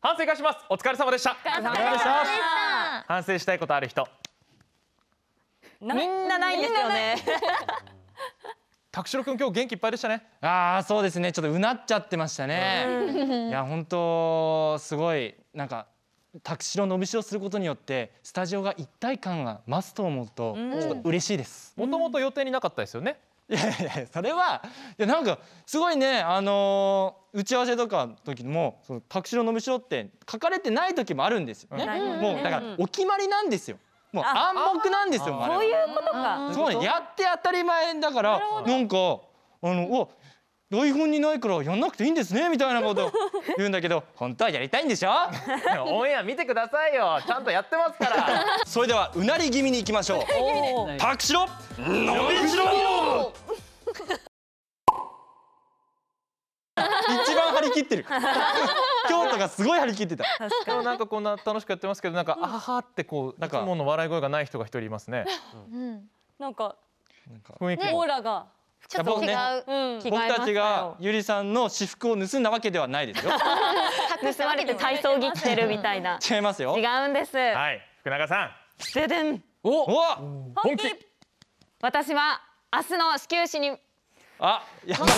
反省いしますお疲れ様でしたでした反省したいことある人みんなないんですよね拓代君今日元気いっぱいでしたねああそうですねちょっとうなっちゃってましたね、いや本当すごいなんか拓代伸びしろすることによってスタジオが一体感が増すと思うと、ちょっと嬉しいですもともと予定になかったですよねいやいやそれはいやなんかすごいねあの打ち合わせとかの時も「タクシロのむしろ」って書かれてない時もあるんですよね。もうだからお決まりなんですよ。もう暗黙なんですよ。そういうことか。そうねやって当たり前だからなんかあのわ台本にないからやんなくていいんですねみたいなこと言うんだけど 本当はやりたいんでしょ オンエア見てくださいよちゃんとやってますからそれではうなり気味にいきましょうパクシロ伸びしろ切ってる 京都がすごい張り切ってたでもなんかこんな楽しくやってますけどなんか、あはってこうなんかいつもの笑い声がない人が一人いますね、うん、なんか雰囲気オーラがちょっと違う、ね僕たちがゆりさんの私服を盗んだわけではないですよ盗まれて体操着着てるみたいな違いますよ違うんですはい福永さんででんおお本気私は明日の始球式にあ、やばい。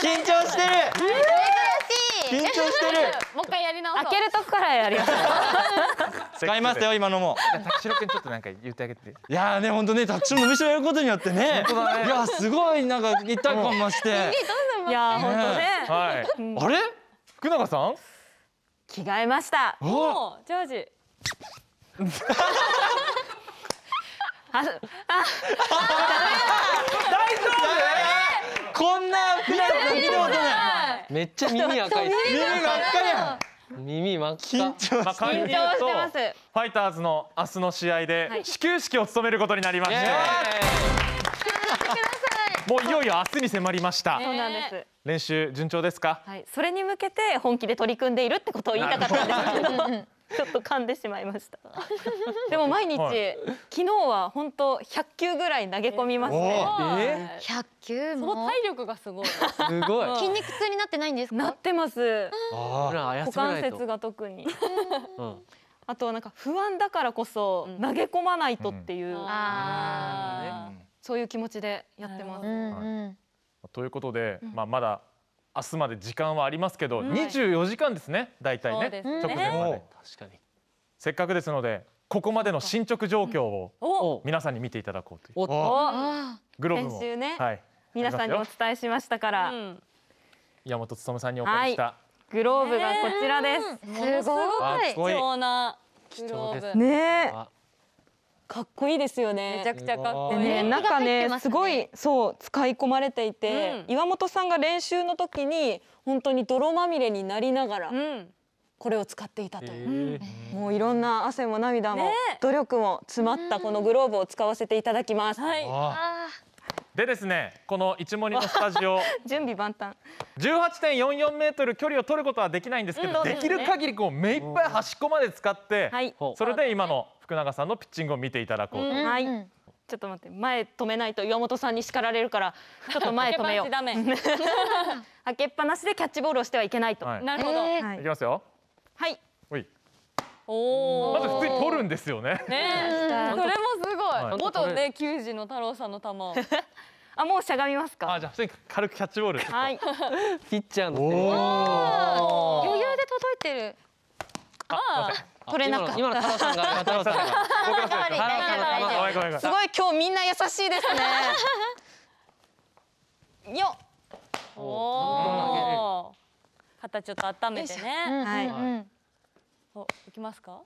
緊張してる。緊張してる。もう一回やり直開けるとこからやります。使いますよ今のも。タクシロ君ちょっとなんか言ってあげて。いやね本当ねタクシロの店をやることによってね。いやすごいなんか一体感増して。いや本当ね。あれ福永さん？着替えました。おジョージ。大丈夫？こんなピアノ見たことない。めっちゃ耳赤い。耳が赤やん。耳真っ赤緊張してます、まあ、てますファイターズの明日の試合で始球式を務めることになりました、もういよいよ明日に迫りましたそうなんです練習順調ですか、はい、それに向けて本気で取り組んでいるってことを言いたかったんですけどちょっと噛んでしまいました。でも毎日、はい、昨日は本当百球ぐらい投げ込みますね。百、0 0球も。その体力がすごい。すごい。筋肉痛になってないんですなってます。股関節が特に。うん、あとはなんか不安だからこそ投げ込まないとっていう、うん、そういう気持ちでやってます。うんということで、まあまだ明日まで時間はありますけど、24時間ですね大体ね直前までせっかくですのでここまでの進捗状況を皆さんに見ていただこうというグローブも、ねはい、皆さんにお伝えしましたから、うん、山本勉さんにお借りした、はい、グローブがこちらです、えー、すごい貴重なねかっこいいですよね。めちゃくちゃかっこいい。ね、中ね、ね、すごいそう使い込まれていて、うん、岩本さんが練習の時に本当に泥まみれになりながら。これを使っていたという、もういろんな汗も涙も努力も詰まったこのグローブを使わせていただきます。ね、はいでですね、この一森のスタジオ 準備万端18.44メートル距離を取ることはできないんですけど、うん、でね、できる限りこう目いっぱい端っこまで使って、うん、それで今の福永さんのピッチングを見ていただこうと。はい、ちょっと待って前止めないと岩本さんに叱られるからちょっと前止めよう開けっぱなしでキャッチボールをしてはいけないと、はい、なるほど、えー、いきますよはいまず普通に取るんですよねねそれもすごい、はい、元ね球児の太郎さんの球あもうしゃがみますかあじゃあ普通に軽くキャッチボールはい ピッチャーの余裕で届いてるああ取れなかった今の太郎さんが太郎さんがすごい今日みんな優しいですね よっお肩ちょっと温めてねはいお行きますか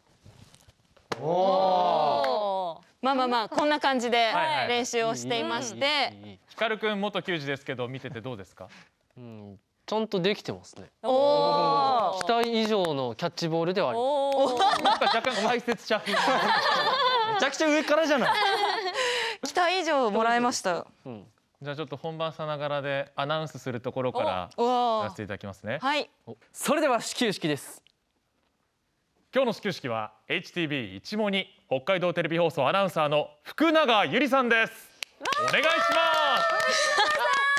おまあまあまあこんな感じで練習をしていまして光くん元球児ですけど見ててどうですかうんちゃんとできてますね。期待以上のキャッチボールではあります。なんか若干解説ちゃう。めちゃくちゃ上からじゃない。期待以上もらえました。うん、じゃあちょっと本番さながらでアナウンスするところからやらせていただきますね。はい。それでは始球式です。今日の始球式は HTB 一問に北海道テレビ放送アナウンサーの福永ゆりさんです。お願いします。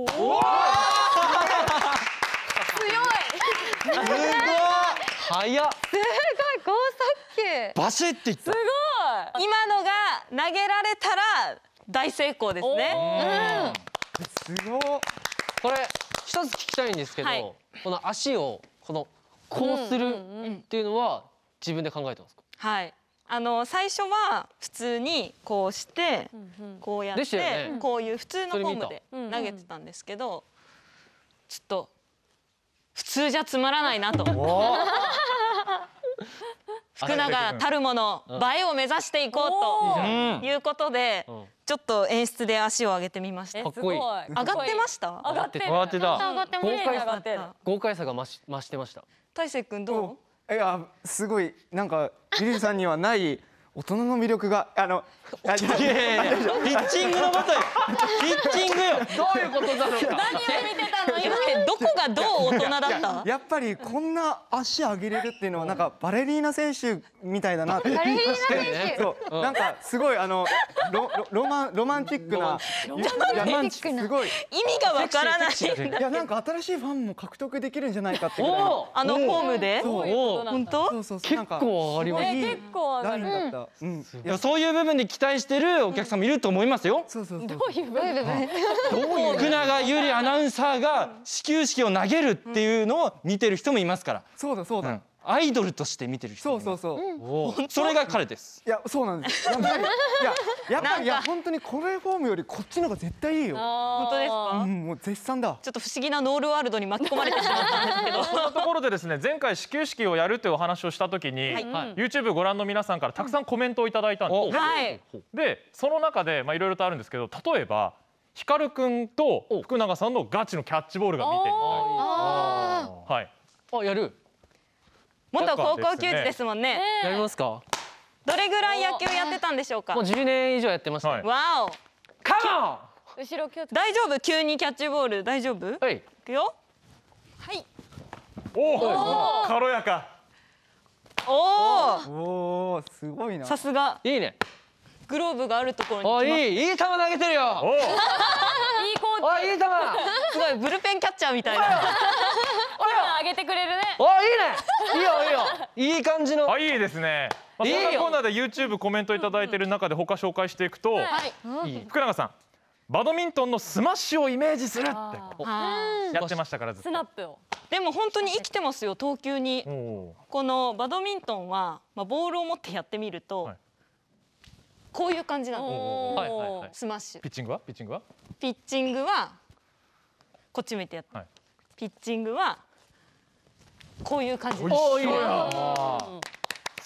強い。すごい。早っ。すごい高速球。バシっていった。すごい。今のが投げられたら大成功ですね。うん、すごい。これ一つ聞きたいんですけど、はい、この足をこのこうするっていうのは自分で考えてますか。はい。最初は普通にこうしてこうやってこういう普通のフォームで投げてたんですけどちょっと普通じゃつまらないなと。福永たるもの映えを目指していこうということでちょっと演出で足を上げてみました上がってました上がってた豪快さが増してました大成君どういやすごい何かリリーさんにはない。大人の魅力があの いやいやいやピッチングのことピッチングよどういうことだろうか何を見てたの今どこがどう大人だったやっぱりこんな足上げれるっていうのはなんかバレリーナ選手みたいだなってバレリーナ選手そうなんかすごいあのロロマンロマンティックなロマンティックなすごい意味がわからないいやなんか新しいファンも獲得できるんじゃないかってぐらあのホームでそう本当結構上がります結構上がるうん、そういう部分に期待してるお客さんもいると思いますよ。どういう部分？福永ゆりアナウンサーが始球式を投げるっていうのを見てる人もいますから。そそううだだ。アイドルとして見てる人そうそうそうそれが彼ですいやそうなんですやっぱりいややっぱりいや本当にこれフォームよりこっちの方が絶対いいよ本当ですか、うん、もう絶賛だちょっと不思議なノールワールドに巻き込まれてしまったんですけどそんなところでですね前回始球式をやるというお話をした時に、はい、YouTube ご覧の皆さんからたくさんコメントをいただいたんです、はい、でその中でまあいろいろとあるんですけど例えば光くんと福永さんのガチのキャッチボールが見てみたいはいあやる元高校球児ですもんね。やりますか。どれぐらい野球やってたんでしょうか。もう10年以上やってます、ね。わお。カモン。後ろ気を大丈夫急にキャッチボール大丈夫？はい。いくよ。はい。おお。軽やか。おお。おおすごいな。さすが。いいね。グローブがあるところにおいいいい球投げてるよ。お いいコーチ。おいい球。すごいブルペンキャッチャーみたいな。上げてくれるねいいねいいよいいよいい感じのあいいですねいいそんなコーナーで YouTube コメント頂いてる中で他紹介していくと、福永さんバドミントンのスマッシュをイメージするってやってましたからずっとスナップをでも本当に生きてますよ投球にこのバドミントンは、まあ、ボールを持ってやってみると、はい、こういう感じなの、はいははスマッシュピッチングはピッチングはピッチングはこっち向いてやって、はい、ピッチングはこういう感じです素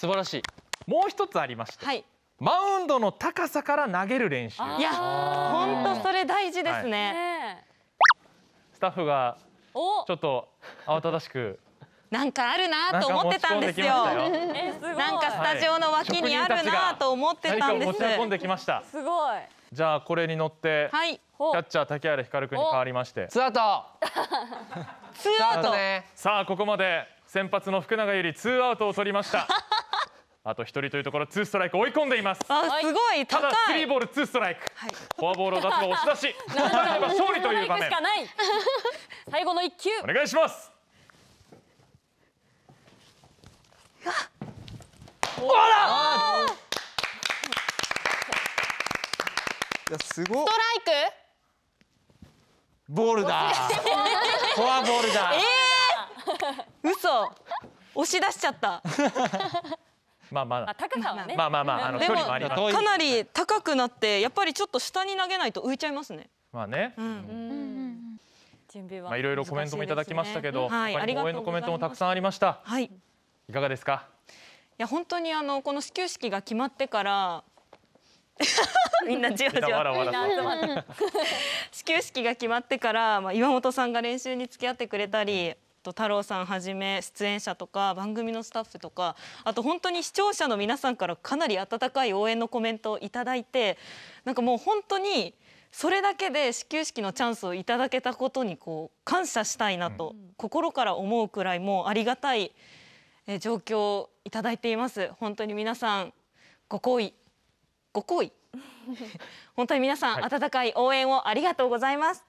晴らしいもう一つありまして、はい、マウンドの高さから投げる練習いや本当それ大事ですね、はい、スタッフがちょっと慌ただしくなんかあるなと思ってたんですよ。なんかスタジオの脇にあるなと思ってたんです。すごい。じゃあこれに乗ってキャッチャー竹原光君に変わりましてツーアウトさあここまで先発の福永よりツーアウトを取りました あと一人というところツーストライク追い込んでいますあすごいただスリーボールツーストライク、はい、フォアボールを出すも押し出し 勝利という場面最後の一球お願いしますほらやすごストライクボールだフォ アボールだえー、嘘押し出しちゃったまあまあ、あ高さはねまあまあまああの距離もありますかなり高くなってやっぱりちょっと下に投げないと浮いちゃいますねまあね、うん、うんまあいろいろコメントもいただきましたけど、はい、応援のコメントもたくさんありましたはいいかがですかいや本当にあのこの始球式が決まってから みんなじわじわ始球式が決まってから、まあ、岩本さんが練習に付き合ってくれたり太郎さんはじめ出演者とか番組のスタッフとかあと本当に視聴者の皆さんからかなり温かい応援のコメントを頂いてなんかもう本当にそれだけで始球式のチャンスをいただけたことにこう感謝したいなと、心から思うくらいもうありがたい状況をいただいています。本当に皆さんご好意ご好意 本当に皆さん、温かい応援をありがとうございます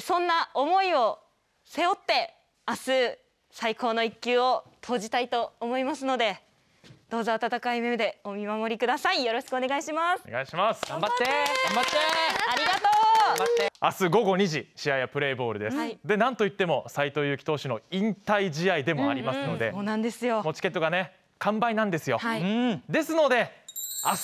そんな思いを背負って明日最高の一球を投じたいと思いますのでどうぞ温かい目でお見守りくださいよろしくお願いしますお願いします頑張って頑張ってありがとう明日午後2時試合やプレーボールです、はい、でなんと言っても斎藤佑樹投手の引退試合でもありますので、うんうん、そうなんですよもうチケットがね完売なんですよ、はい、ですので明日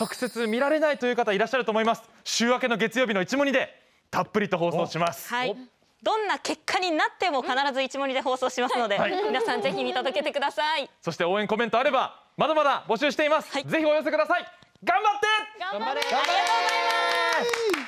直接見られないという方いらっしゃると思います週明けの月曜日の一問でたっぷりと放送しますはいどんな結果になっても必ず一問で放送しますので、はい、皆さんぜひ見届けてくださいそして応援コメントあればまだまだ募集しています、はい、ぜひお寄せください頑張って頑張れありがとうございます